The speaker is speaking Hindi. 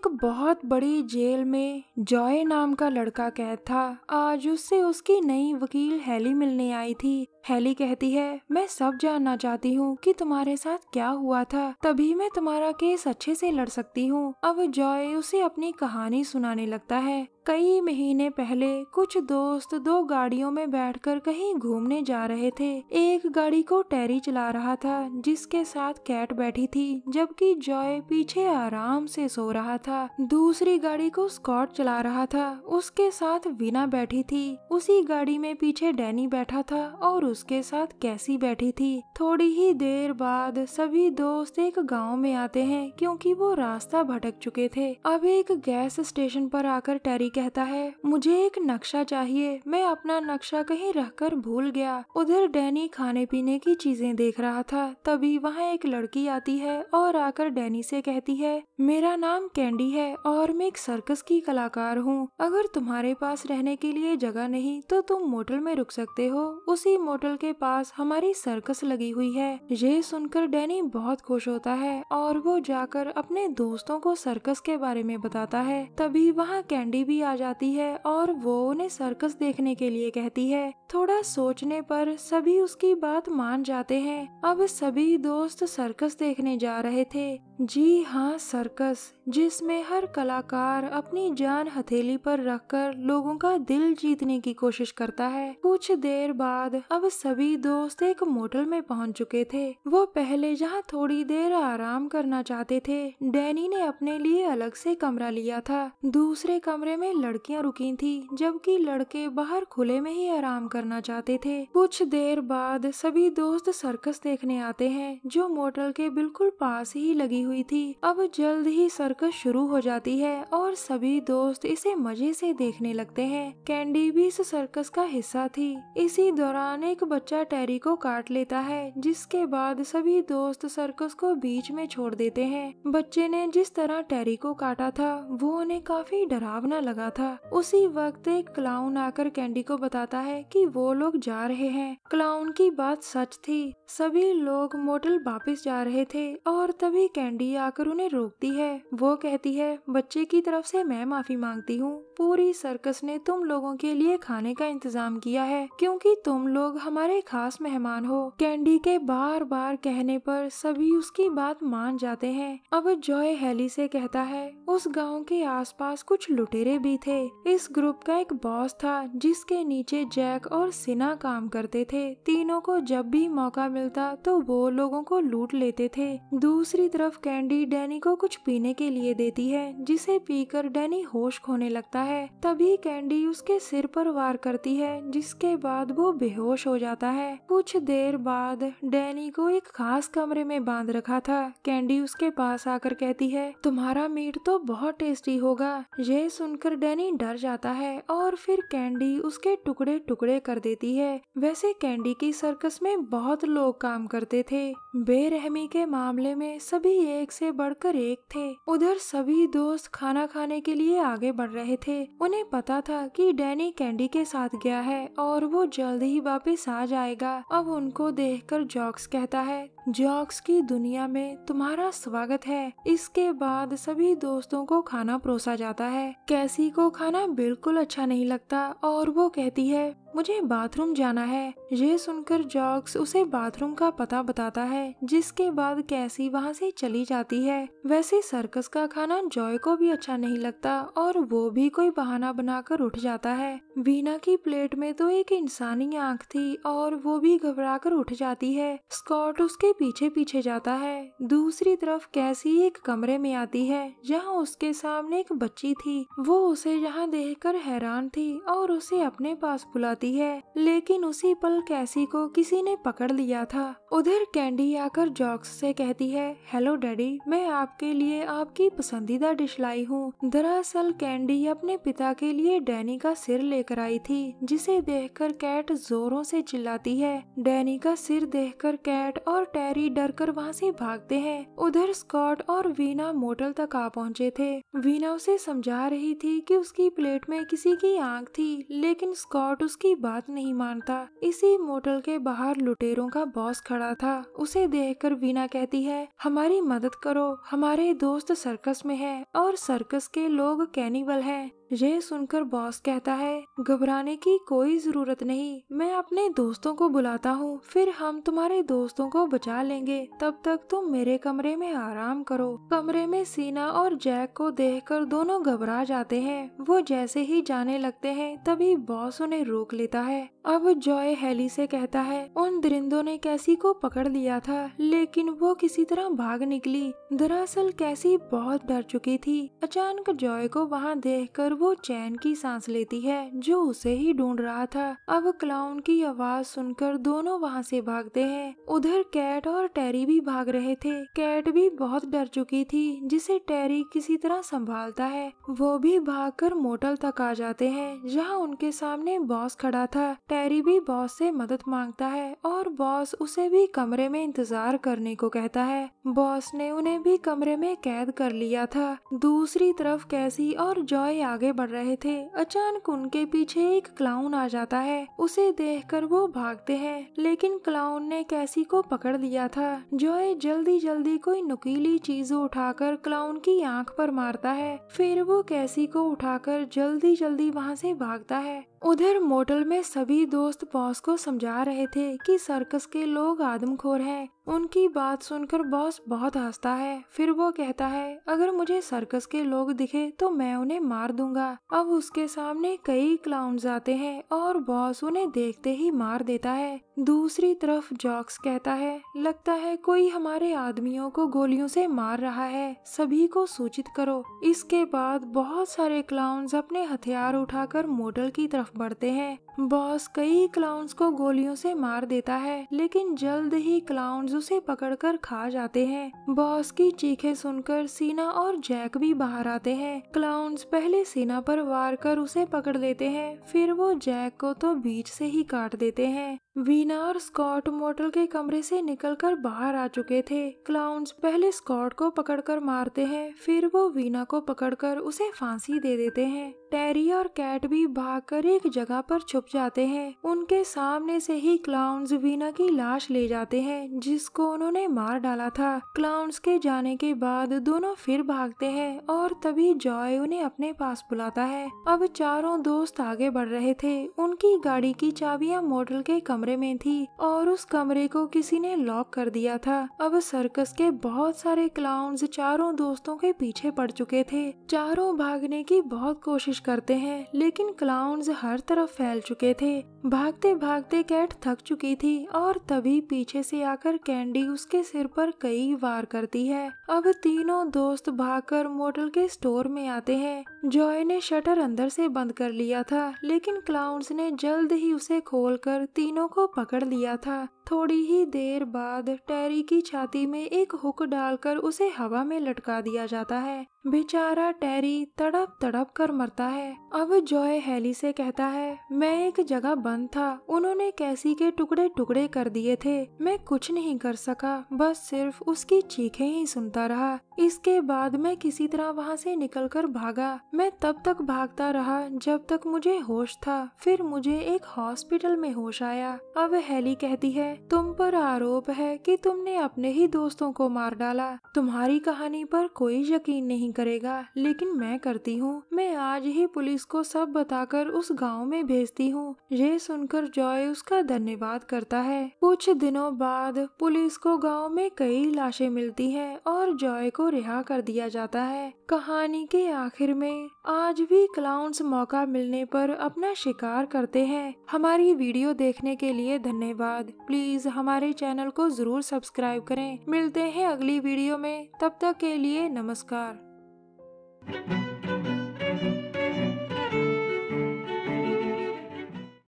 एक बहुत बड़ी जेल में जॉय नाम का लड़का कैद था आज उससे उसकी नई वकील हैली मिलने आई थी हैली कहती है मैं सब जानना चाहती हूँ कि तुम्हारे साथ क्या हुआ था तभी मैं तुम्हारा केस अच्छे से लड़ सकती हूँ अब जॉय उसे अपनी कहानी सुनाने लगता है कई महीने पहले कुछ दोस्त दो गाड़ियों में बैठकर कहीं घूमने जा रहे थे एक गाड़ी को टेरी चला रहा था जिसके साथ कैट बैठी थी जबकि जॉय पीछे आराम से सो रहा था था दूसरी गाड़ी को स्कॉट चला रहा था उसके साथ वीना बैठी थी उसी गाड़ी में पीछे डैनी बैठा था और उसके साथ कैसी बैठी थी थोड़ी ही देर बाद सभी दोस्त एक गांव में आते हैं क्योंकि वो रास्ता भटक चुके थे अब एक गैस स्टेशन पर आकर टेरी कहता है मुझे एक नक्शा चाहिए मैं अपना नक्शा कहीं रहकर भूल गया उधर डैनी खाने पीने की चीजें देख रहा था तभी वहाँ एक लड़की आती है और आकर डैनी से कहती है मेरा नाम कैंडी कॉमेडी है और मैं एक सर्कस की कलाकार हूँ अगर तुम्हारे पास रहने के लिए जगह नहीं तो तुम मोटल में रुक सकते हो उसी मोटल के पास हमारी सर्कस लगी हुई है ये सुनकर डैनी बहुत खुश होता है और वो जाकर अपने दोस्तों को सर्कस के बारे में बताता है तभी वहाँ कैंडी भी आ जाती है और वो उन्हें सर्कस देखने के लिए कहती है थोड़ा सोचने पर सभी उसकी बात मान जाते हैं अब सभी दोस्त सर्कस देखने जा रहे थे जी हाँ सर्कस जिसमें हर कलाकार अपनी जान हथेली पर रखकर लोगों का दिल जीतने की कोशिश करता है कुछ देर बाद अब सभी दोस्त एक मोटल में पहुंच चुके थे वो पहले जहाँ थोड़ी देर आराम करना चाहते थे डैनी ने अपने लिए अलग से कमरा लिया था दूसरे कमरे में लड़कियां रुकी थी जबकि लड़के बाहर खुले में ही आराम करना चाहते थे कुछ देर बाद सभी दोस्त सर्कस देखने आते हैं जो मोटल के बिल्कुल पास ही लगी हुई थी अब जल्द ही सर्कस शुरू हो जाती है और सभी दोस्त इसे मजे से देखने लगते हैं कैंडी भी इस सर्कस का हिस्सा थी इसी दौरान एक बच्चा टेरी को काट लेता है जिसके बाद सभी दोस्त सर्कस को बीच में छोड़ देते हैं बच्चे ने जिस तरह टेरी को काटा था वो उन्हें काफी डरावना लगा था उसी वक्त एक क्लाउन आकर कैंडी को बताता है कि वो लोग जा रहे हैं क्लाउन की बात सच थी सभी लोग मोटल वापस जा रहे थे और तभी कैंडी गुड्डी आकर उन्हें रोकती है वो कहती है बच्चे की तरफ से मैं माफी मांगती हूँ पूरी सर्कस ने तुम लोगों के लिए खाने का इंतजाम किया है क्योंकि तुम लोग हमारे खास मेहमान हो कैंडी के बार बार कहने पर सभी उसकी बात मान जाते हैं अब जॉय हैली से कहता है उस गांव के आसपास कुछ लुटेरे भी थे इस ग्रुप का एक बॉस था जिसके नीचे जैक और सिना काम करते थे तीनों को जब भी मौका मिलता तो वो लोगों को लूट लेते थे दूसरी तरफ कैंडी डैनी को कुछ पीने के लिए देती है जिसे पीकर डैनी होश खोने लगता है तभी कैंडी उसके सिर पर वार करती है जिसके बाद वो बेहोश हो जाता है कुछ देर बाद डैनी को एक खास कमरे में बांध रखा था कैंडी उसके पास आकर कहती है तुम्हारा मीट तो बहुत टेस्टी होगा यह सुनकर डैनी डर जाता है और फिर कैंडी उसके टुकड़े टुकड़े कर देती है वैसे कैंडी की सर्कस में बहुत लोग काम करते थे बेरहमी के मामले में सभी एक से बढ़कर एक थे उधर सभी दोस्त खाना खाने के लिए आगे बढ़ रहे थे उन्हें पता था कि डैनी कैंडी के साथ गया है और वो जल्द ही वापस आ जाएगा अब उनको देखकर जॉक्स कहता है जॉक्स की दुनिया में तुम्हारा स्वागत है इसके बाद सभी दोस्तों को खाना परोसा जाता है कैसी को खाना बिल्कुल अच्छा नहीं लगता और वो कहती है मुझे बाथरूम जाना है ये सुनकर जॉक्स उसे बाथरूम का पता बताता है जिसके बाद कैसी वहाँ से चली जाती है वैसे सर्कस का खाना जॉय को भी अच्छा नहीं लगता और वो भी कोई बहाना बनाकर उठ जाता है वीना की प्लेट में तो एक इंसानी आंख थी और वो भी घबरा कर उठ जाती है स्कॉट उसके उसके पीछे पीछे जाता है दूसरी तरफ कैसी एक कमरे में आती है जहाँ उसके सामने एक बच्ची थी वो उसे यहाँ देखकर हैरान थी और उसे अपने पास बुलाती है लेकिन उसी पल कैसी को किसी ने पकड़ लिया था उधर कैंडी आकर जॉक्स से कहती है हेलो डैडी मैं आपके लिए आपकी पसंदीदा डिश लाई हूँ दरअसल कैंडी अपने पिता के लिए डैनी का सिर लेकर आई थी जिसे देखकर कैट जोरों से चिल्लाती है डैनी का सिर देखकर कैट और टेरी डर कर वहाँ से भागते हैं उधर स्कॉट और वीना मोटल तक आ पहुँचे थे वीना उसे समझा रही थी कि उसकी प्लेट में किसी की आंख थी लेकिन स्कॉट उसकी बात नहीं मानता इसी मोटल के बाहर लुटेरों का बॉस खड़ा था उसे देखकर वीना कहती है हमारी मदद करो हमारे दोस्त सर्कस में है और सर्कस के लोग कैनिवल हैं यह सुनकर बॉस कहता है घबराने की कोई जरूरत नहीं मैं अपने दोस्तों को बुलाता हूँ फिर हम तुम्हारे दोस्तों को बचा लेंगे तब तक तुम मेरे कमरे में आराम करो कमरे में सीना और जैक को देखकर दोनों घबरा जाते हैं वो जैसे ही जाने लगते हैं तभी बॉस उन्हें रोक लेता है अब जॉय हेली से कहता है उन दरिंदों ने कैसी को पकड़ लिया था लेकिन वो किसी तरह भाग निकली दरअसल कैसी बहुत डर चुकी थी अचानक जॉय को वहाँ देखकर वो चैन की सांस लेती है जो उसे ही ढूंढ रहा था अब क्लाउन की आवाज सुनकर दोनों वहाँ से भागते हैं उधर कैट और टेरी भी भाग रहे थे कैट भी बहुत डर चुकी थी जिसे टेरी किसी तरह संभालता है वो भी भागकर मोटल तक आ जाते हैं जहाँ उनके सामने बॉस खड़ा था टेरी भी बॉस से मदद मांगता है और बॉस उसे भी कमरे में इंतजार करने को कहता है बॉस ने उन्हें भी कमरे में कैद कर लिया था दूसरी तरफ कैसी और जॉय आगे आगे बढ़ रहे थे अचानक उनके पीछे एक क्लाउन आ जाता है उसे देखकर वो भागते हैं लेकिन क्लाउन ने कैसी को पकड़ लिया था जॉय जल्दी जल्दी कोई नुकीली चीज उठाकर क्लाउन की आंख पर मारता है फिर वो कैसी को उठाकर जल्दी जल्दी वहाँ से भागता है उधर मोटल में सभी दोस्त बॉस को समझा रहे थे कि सर्कस के लोग आदमखोर हैं। उनकी बात सुनकर बॉस बहुत हंसता है फिर वो कहता है अगर मुझे सर्कस के लोग दिखे तो मैं उन्हें मार दूंगा अब उसके सामने कई क्लाउन्स आते हैं और बॉस उन्हें देखते ही मार देता है दूसरी तरफ जॉक्स कहता है लगता है कोई हमारे आदमियों को गोलियों से मार रहा है सभी को सूचित करो इसके बाद बहुत सारे क्लाउन्स अपने हथियार उठाकर मोटल की तरफ तरफ बढ़ते हैं बॉस कई क्लाउंस को गोलियों से मार देता है लेकिन जल्द ही क्लाउंस उसे पकड़कर खा जाते हैं बॉस की चीखें सुनकर सीना और जैक भी बाहर आते हैं क्लाउंस पहले सीना पर वार कर उसे पकड़ लेते हैं फिर वो जैक को तो बीच से ही काट देते हैं वीना और स्कॉट मोटल के कमरे से निकलकर बाहर आ चुके थे क्लाउंस पहले स्कॉट को पकड़कर मारते हैं फिर वो वीना को पकड़कर उसे फांसी दे देते हैं टेरी और कैट भी भागकर एक जगह पर छुप जाते हैं उनके सामने से ही क्लाउन्स वीना की लाश ले जाते हैं जिसको उन्होंने मार डाला था क्लाउंस के जाने के बाद दोनों फिर भागते हैं और तभी जॉय उन्हें अपने पास बुलाता है अब चारों दोस्त आगे बढ़ रहे थे उनकी गाड़ी की चाबियां मोटल के कमरे में थी और उस कमरे को किसी ने लॉक कर दिया था अब सर्कस के बहुत सारे क्लाउन्स चारों दोस्तों के पीछे पड़ चुके थे चारों भागने की बहुत कोशिश कोशिश करते हैं लेकिन क्लाउन्स हर तरफ फैल चुके थे भागते भागते कैट थक चुकी थी और तभी पीछे से आकर कैंडी उसके सिर पर कई वार करती है अब तीनों दोस्त भागकर मोटल के स्टोर में आते हैं जॉय ने शटर अंदर से बंद कर लिया था लेकिन क्लाउन्स ने जल्द ही उसे खोलकर तीनों को पकड़ लिया था थोड़ी ही देर बाद टेरी की छाती में एक हुक डालकर उसे हवा में लटका दिया जाता है बेचारा टेरी तड़प तड़प कर मरता है अब जॉय हैली से कहता है मैं एक जगह बंद था उन्होंने कैसी के टुकड़े टुकड़े कर दिए थे मैं कुछ नहीं कर सका बस सिर्फ उसकी चीखें ही सुनता रहा इसके बाद मैं किसी तरह वहाँ से निकलकर भागा मैं तब तक भागता रहा जब तक मुझे होश था फिर मुझे एक हॉस्पिटल में होश आया अब हैली कहती है तुम पर आरोप है कि तुमने अपने ही दोस्तों को मार डाला तुम्हारी कहानी पर कोई यकीन नहीं करेगा लेकिन मैं करती हूँ मैं आज ही पुलिस को सब बताकर उस गाँव में भेजती हूँ ये सुनकर जॉय उसका धन्यवाद करता है कुछ दिनों बाद पुलिस को गाँव में कई लाशें मिलती है और जॉय को रिहा कर दिया जाता है कहानी के आखिर में आज भी क्लाउंस मौका मिलने पर अपना शिकार करते हैं हमारी वीडियो देखने के लिए धन्यवाद प्लीज हमारे चैनल को जरूर सब्सक्राइब करें मिलते हैं अगली वीडियो में तब तक के लिए नमस्कार